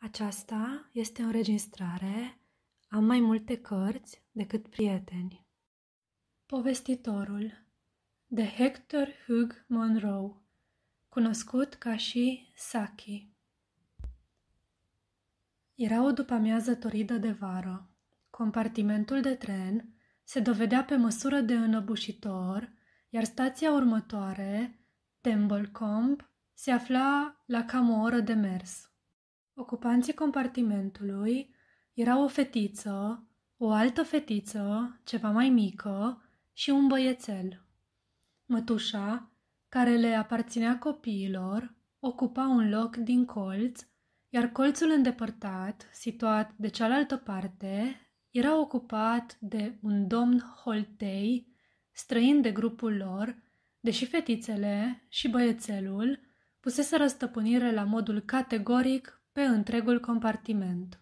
Aceasta este o înregistrare. Am mai multe cărți decât prieteni. Povestitorul de Hector Hugh Monroe, cunoscut ca și Saki. Era o după-amiază toridă de vară. Compartimentul de tren se dovedea pe măsură de înăbușitor, iar stația următoare, Comp, se afla la cam o oră de mers. Ocupanții compartimentului erau o fetiță, o altă fetiță, ceva mai mică, și un băiețel. Mătușa, care le aparținea copiilor, ocupa un loc din colț, iar colțul îndepărtat, situat de cealaltă parte, era ocupat de un domn holtei, străin de grupul lor, deși fetițele și băiețelul pusese răstăpânire la modul categoric pe întregul compartiment.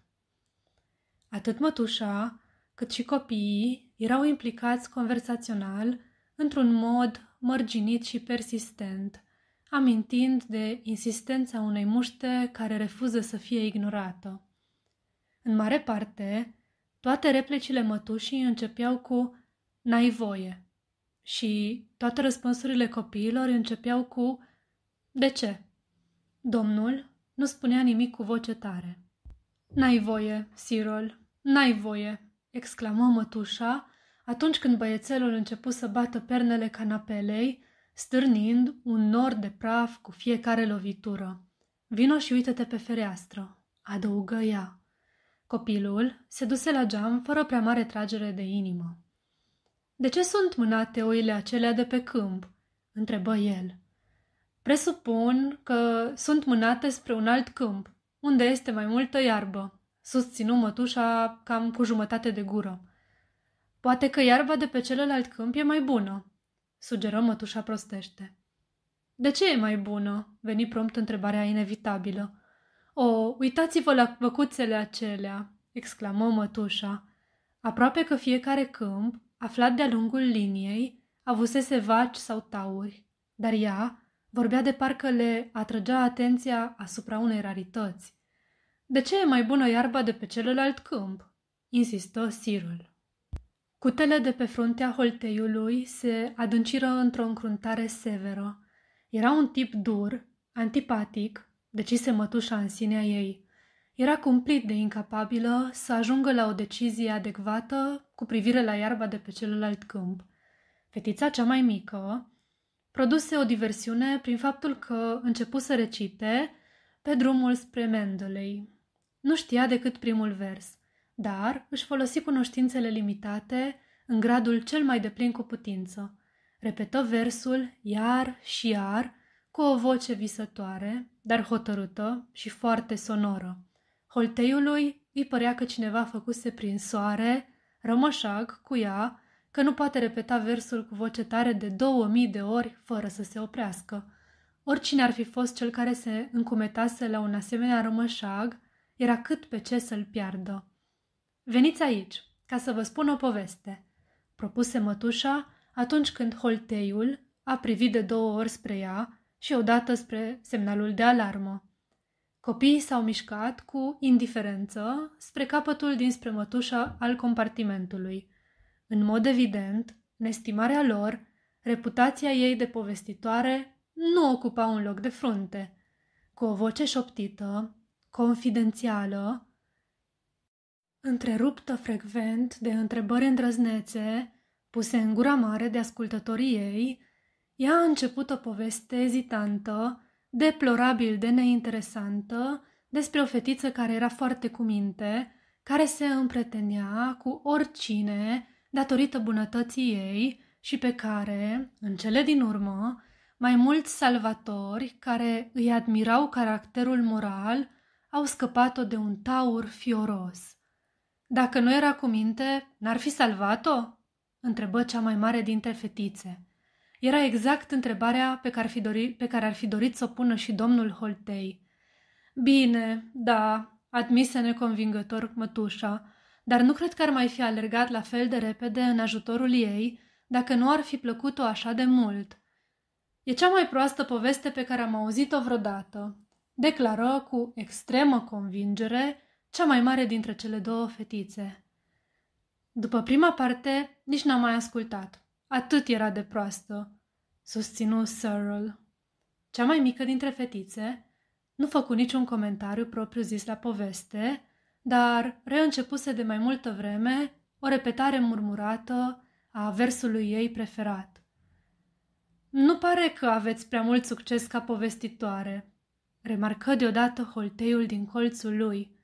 Atât mătușa, cât și copiii erau implicați conversațional într-un mod mărginit și persistent, amintind de insistența unei muște care refuză să fie ignorată. În mare parte, toate replicile mătușii începeau cu n-ai voie și toate răspunsurile copiilor începeau cu de ce? Domnul nu spunea nimic cu voce tare. N-ai voie, Sirol, n-ai voie, exclamă mătușa, atunci când băiețelul începu să bată pernele canapelei, stârnind un nor de praf cu fiecare lovitură. Vino și uită-te pe fereastră, adăugă ea. Copilul se duse la geam fără prea mare tragere de inimă. De ce sunt mânate oile acelea de pe câmp?" întrebă el. Presupun că sunt mânate spre un alt câmp, unde este mai multă iarbă, susținu mătușa cam cu jumătate de gură. Poate că iarba de pe celălalt câmp e mai bună, sugeră mătușa prostește. De ce e mai bună? veni prompt întrebarea inevitabilă. O, uitați-vă la văcuțele acelea, exclamă mătușa. Aproape că fiecare câmp, aflat de-a lungul liniei, avusese vaci sau tauri, dar ea, Vorbea de parcă le atrăgea atenția asupra unei rarități. De ce e mai bună iarba de pe celălalt câmp?" insistă Sirul. Cutele de pe fruntea holteiului se adânciră într-o încruntare severă. Era un tip dur, antipatic, decise mătușa în sinea ei. Era cumplit de incapabilă să ajungă la o decizie adecvată cu privire la iarba de pe celălalt câmp. Fetița cea mai mică, produse o diversiune prin faptul că începu să recite pe drumul spre Mendeley. Nu știa decât primul vers, dar își folosi cunoștințele limitate în gradul cel mai deplin cu putință. Repetă versul iar și iar cu o voce visătoare, dar hotărâtă și foarte sonoră. Holteiului îi părea că cineva făcuse prin soare rămășag cu ea că nu poate repeta versul cu voce tare de două mii de ori fără să se oprească. Oricine ar fi fost cel care se încumetase la un asemenea rămășag, era cât pe ce să-l piardă. Veniți aici, ca să vă spun o poveste, propuse mătușa atunci când holteiul a privit de două ori spre ea și odată spre semnalul de alarmă. Copiii s-au mișcat cu indiferență spre capătul dinspre mătușa al compartimentului – în mod evident, în estimarea lor, reputația ei de povestitoare nu ocupa un loc de frunte. Cu o voce șoptită, confidențială, întreruptă frecvent de întrebări îndrăznețe puse în gura mare de ascultătorii ei, ea a început o poveste ezitantă, deplorabil de neinteresantă, despre o fetiță care era foarte cuminte, care se împretenia cu oricine datorită bunătății ei și pe care, în cele din urmă, mai mulți salvatori care îi admirau caracterul moral au scăpat-o de un taur fioros. Dacă nu era cu minte, n-ar fi salvat-o? întrebă cea mai mare dintre fetițe. Era exact întrebarea pe care, ar fi dorit, pe care ar fi dorit să o pună și domnul Holtei. Bine, da, admise neconvingător mătușa, dar nu cred că ar mai fi alergat la fel de repede în ajutorul ei dacă nu ar fi plăcut-o așa de mult. E cea mai proastă poveste pe care am auzit-o vreodată, declară cu extremă convingere cea mai mare dintre cele două fetițe. După prima parte, nici n-am mai ascultat. Atât era de proastă, susținu Searle. Cea mai mică dintre fetițe nu făcu niciun comentariu propriu zis la poveste, dar reîncepuse de mai multă vreme o repetare murmurată a versului ei preferat. Nu pare că aveți prea mult succes ca povestitoare, remarcă deodată holteiul din colțul lui.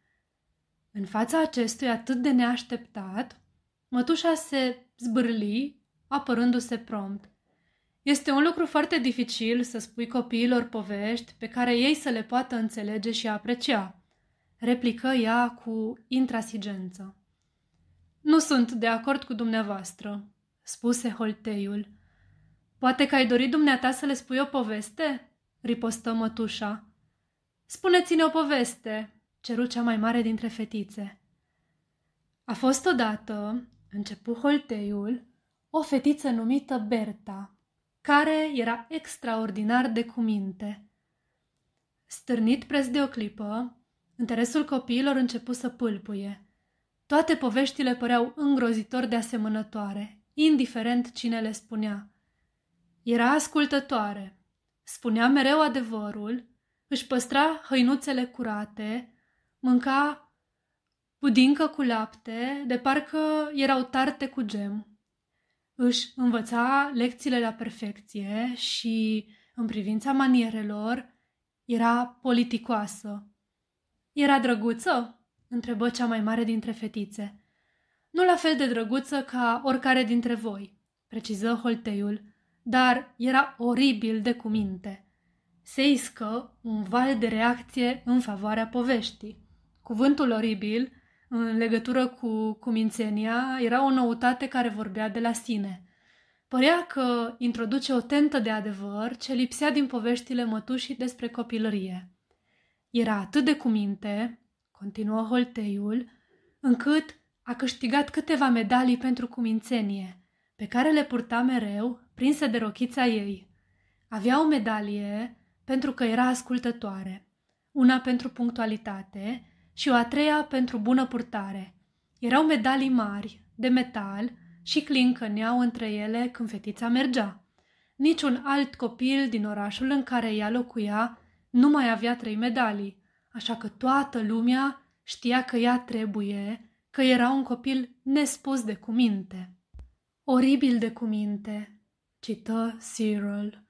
În fața acestui atât de neașteptat, mătușa se zbârli, apărându-se prompt. Este un lucru foarte dificil să spui copiilor povești pe care ei să le poată înțelege și aprecia replică ea cu intrasigență. Nu sunt de acord cu dumneavoastră, spuse Holteiul. Poate că ai dorit dumneata să le spui o poveste? ripostă mătușa. Spuneți-ne o poveste, ceru cea mai mare dintre fetițe. A fost odată, începu Holteiul, o fetiță numită Berta, care era extraordinar de cuminte. Stârnit preț de o clipă, Interesul copiilor începu să pâlpuie. Toate poveștile păreau îngrozitor de asemănătoare, indiferent cine le spunea. Era ascultătoare, spunea mereu adevărul, își păstra hăinuțele curate, mânca pudincă cu lapte, de parcă erau tarte cu gem. Își învăța lecțiile la perfecție și, în privința manierelor, era politicoasă. Era drăguță?" întrebă cea mai mare dintre fetițe. Nu la fel de drăguță ca oricare dintre voi," preciză Holteiul, dar era oribil de cuminte. Se iscă un val de reacție în favoarea poveștii. Cuvântul oribil, în legătură cu cumințenia, era o noutate care vorbea de la sine. Părea că introduce o tentă de adevăr ce lipsea din poveștile mătușii despre copilărie. Era atât de cuminte, continuă Holteiul, încât a câștigat câteva medalii pentru cumințenie, pe care le purta mereu, prinse de rochița ei. Avea o medalie pentru că era ascultătoare, una pentru punctualitate și o a treia pentru bună purtare. Erau medalii mari, de metal, și clincăneau între ele când fetița mergea. Niciun alt copil din orașul în care ea locuia nu mai avea trei medalii, așa că toată lumea știa că ea trebuie, că era un copil nespus de cuminte. Oribil de cuminte, cită Cyril.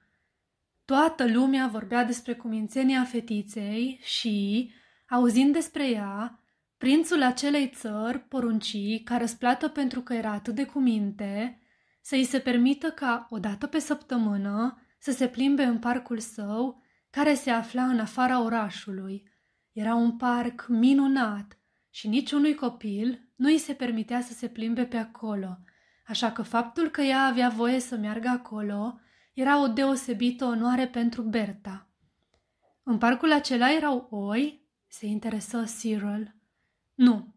Toată lumea vorbea despre cumințenia fetiței și, auzind despre ea, prințul acelei țări porunci ca răsplată pentru că era atât de cuminte, să i se permită ca, odată pe săptămână, să se plimbe în parcul său care se afla în afara orașului. Era un parc minunat și niciunui copil nu îi se permitea să se plimbe pe acolo, așa că faptul că ea avea voie să meargă acolo era o deosebită onoare pentru Berta. În parcul acela erau oi? se interesă Cyril. Nu,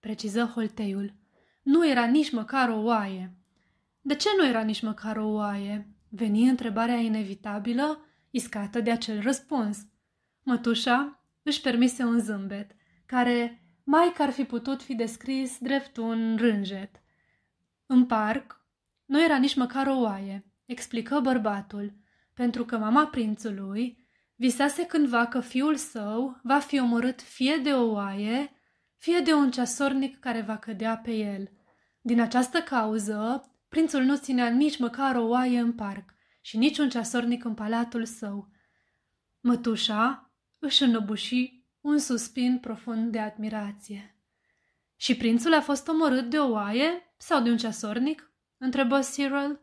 preciză Holteiul. Nu era nici măcar o oaie. De ce nu era nici măcar o oaie? Veni întrebarea inevitabilă iscată de acel răspuns. Mătușa își permise un zâmbet, care mai că ar fi putut fi descris drept un rânjet. În parc nu era nici măcar o oaie, explică bărbatul, pentru că mama prințului visase cândva că fiul său va fi omorât fie de o oaie, fie de un ceasornic care va cădea pe el. Din această cauză, prințul nu ținea nici măcar o oaie în parc, și niciun ceasornic în palatul său. Mătușa își înăbuși un suspin profund de admirație. Și prințul a fost omorât de o oaie sau de un ceasornic? întrebă Cyril.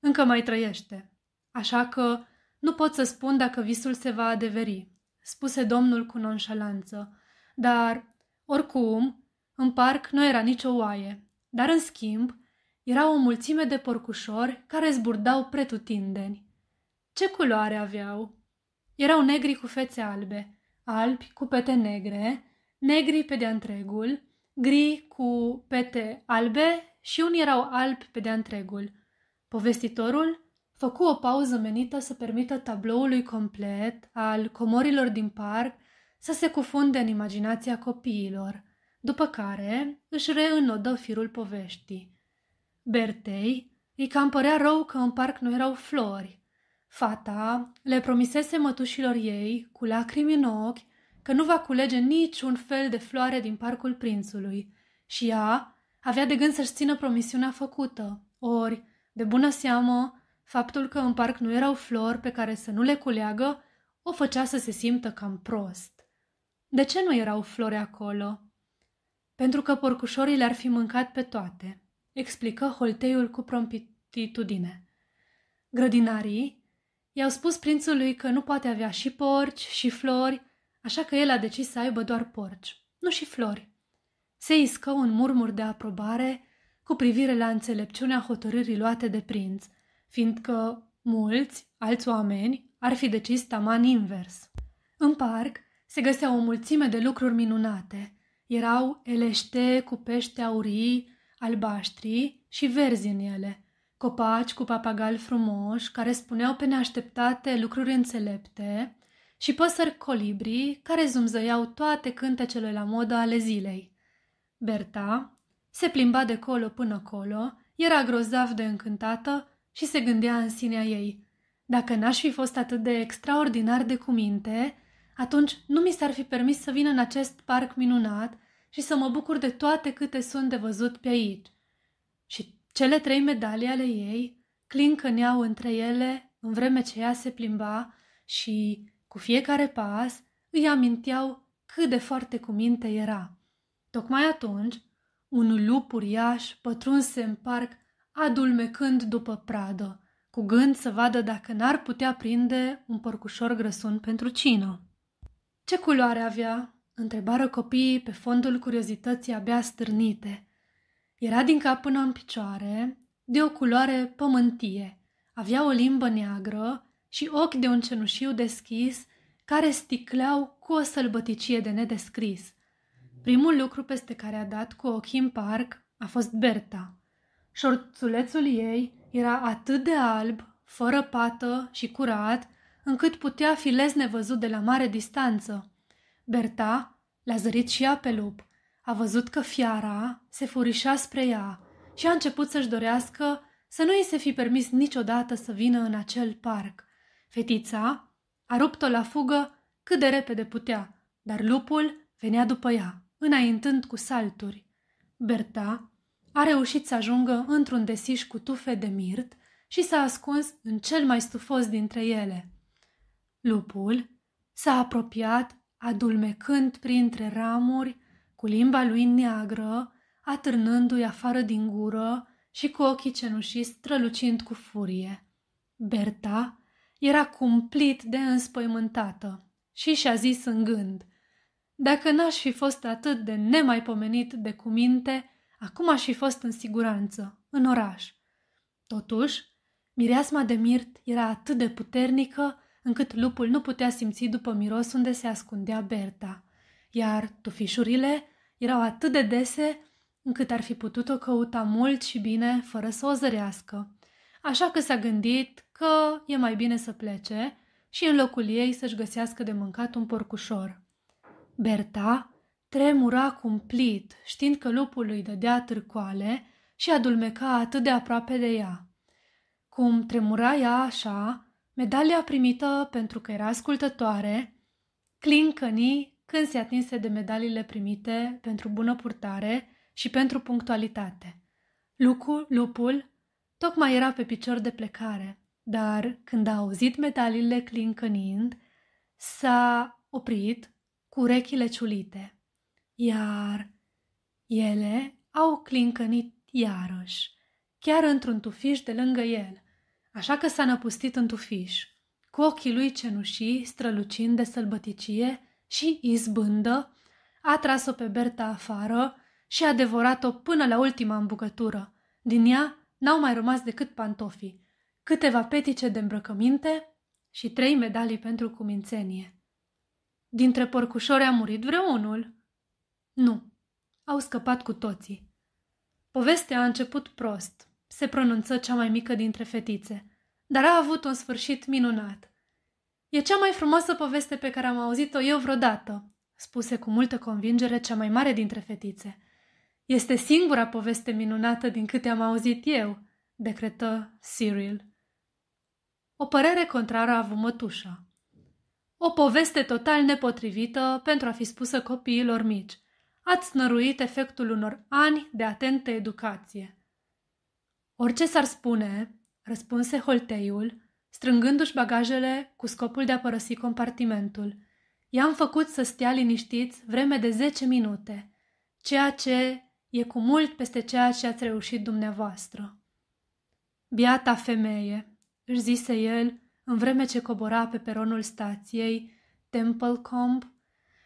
Încă mai trăiește, așa că nu pot să spun dacă visul se va adeveri, spuse domnul cu nonșalanță, dar, oricum, în parc nu era nicio oaie, dar în schimb era o mulțime de porcușori care zburdau pretutindeni. Ce culoare aveau? Erau negri cu fețe albe, albi cu pete negre, negri pe de-a întregul, gri cu pete albe și unii erau albi pe de-a întregul. Povestitorul făcu o pauză menită să permită tabloului complet al comorilor din parc să se cufunde în imaginația copiilor, după care își reînodă firul poveștii. Bertei îi cam părea rău că în parc nu erau flori. Fata le promisese mătușilor ei, cu lacrimi în ochi, că nu va culege niciun fel de floare din parcul prințului și ea avea de gând să-și țină promisiunea făcută. Ori, de bună seamă, faptul că în parc nu erau flori pe care să nu le culeagă o făcea să se simtă cam prost. De ce nu erau flori acolo? Pentru că porcușorii le-ar fi mâncat pe toate explică holteiul cu promptitudine. Grădinarii i-au spus prințului că nu poate avea și porci și flori, așa că el a decis să aibă doar porci, nu și flori. Se iscă un murmur de aprobare cu privire la înțelepciunea hotărârii luate de prinț, fiindcă mulți, alți oameni, ar fi decis taman invers. În parc se găsea o mulțime de lucruri minunate. Erau elește cu pește aurii, albaștri și verzi în ele, copaci cu papagali frumoși care spuneau pe neașteptate lucruri înțelepte și păsări colibri care zumzăiau toate cântecele la modă ale zilei. Berta se plimba de colo până colo, era grozav de încântată și se gândea în sinea ei – dacă n-aș fi fost atât de extraordinar de cuminte, atunci nu mi s-ar fi permis să vin în acest parc minunat și să mă bucur de toate câte sunt de văzut pe aici. Și cele trei medalii ale ei clincăneau între ele în vreme ce ea se plimba și, cu fiecare pas, îi aminteau cât de foarte cu minte era. Tocmai atunci, un lup uriaș pătrunse în parc, adulmecând după pradă, cu gând să vadă dacă n-ar putea prinde un porcușor grăsun pentru cină. Ce culoare avea? Întrebară copiii pe fondul curiozității abia stârnite. Era din cap până în picioare, de o culoare pământie. Avea o limbă neagră și ochi de un cenușiu deschis, care sticleau cu o sălbăticie de nedescris. Primul lucru peste care a dat cu ochii în parc a fost Berta. Șorțulețul ei era atât de alb, fără pată și curat, încât putea fi lez nevăzut de la mare distanță. Berta l-a zărit și ea pe lup. A văzut că fiara se furișa spre ea și a început să-și dorească să nu i se fi permis niciodată să vină în acel parc. Fetița a rupt-o la fugă cât de repede putea, dar lupul venea după ea, înaintând cu salturi. Berta a reușit să ajungă într-un desiș cu tufe de mirt și s-a ascuns în cel mai stufos dintre ele. Lupul s-a apropiat adulmecând printre ramuri, cu limba lui neagră, atârnându-i afară din gură și cu ochii cenușii strălucind cu furie. Berta era cumplit de înspăimântată și și-a zis în gând, dacă n-aș fi fost atât de nemaipomenit de cuminte, acum aș fi fost în siguranță, în oraș. Totuși, mireasma de mirt era atât de puternică încât lupul nu putea simți după miros unde se ascundea Berta, iar tufișurile erau atât de dese încât ar fi putut o căuta mult și bine fără să o zărească. Așa că s-a gândit că e mai bine să plece și în locul ei să-și găsească de mâncat un porcușor. Berta tremura cumplit, știind că lupul lui dădea târcoale și adulmeca atât de aproape de ea. Cum tremura ea așa, Medalia primită pentru că era ascultătoare clincănii când se atinse de medaliile primite pentru bună purtare și pentru punctualitate. Lucu, lupul, tocmai era pe picior de plecare, dar când a auzit medaliile clincănind, s-a oprit cu urechile ciulite, iar ele au clincănit iarăși, chiar într-un tufiș de lângă el – așa că s-a năpustit în tufiș, cu ochii lui cenușii strălucind de sălbăticie și izbândă, a tras-o pe Berta afară și a devorat-o până la ultima îmbucătură. Din ea n-au mai rămas decât pantofii, câteva petice de îmbrăcăminte și trei medalii pentru cumințenie. Dintre porcușori a murit vreunul? Nu, au scăpat cu toții. Povestea a început prost, se pronunță cea mai mică dintre fetițe, dar a avut un sfârșit minunat. E cea mai frumoasă poveste pe care am auzit-o eu vreodată, spuse cu multă convingere cea mai mare dintre fetițe. Este singura poveste minunată din câte am auzit eu, decretă Cyril. O părere contrară a avut mătușa. O poveste total nepotrivită pentru a fi spusă copiilor mici. Ați năruit efectul unor ani de atentă educație. Orice s-ar spune, răspunse Holteiul, strângându-și bagajele cu scopul de a părăsi compartimentul. I-am făcut să stea liniștiți vreme de zece minute, ceea ce e cu mult peste ceea ce ați reușit dumneavoastră. Biata femeie, își zise el, în vreme ce cobora pe peronul stației Comb,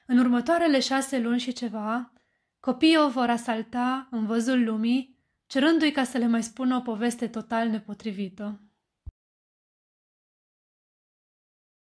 în următoarele șase luni și ceva, copiii o vor asalta în văzul lumii cerându-i ca să le mai spună o poveste total nepotrivită.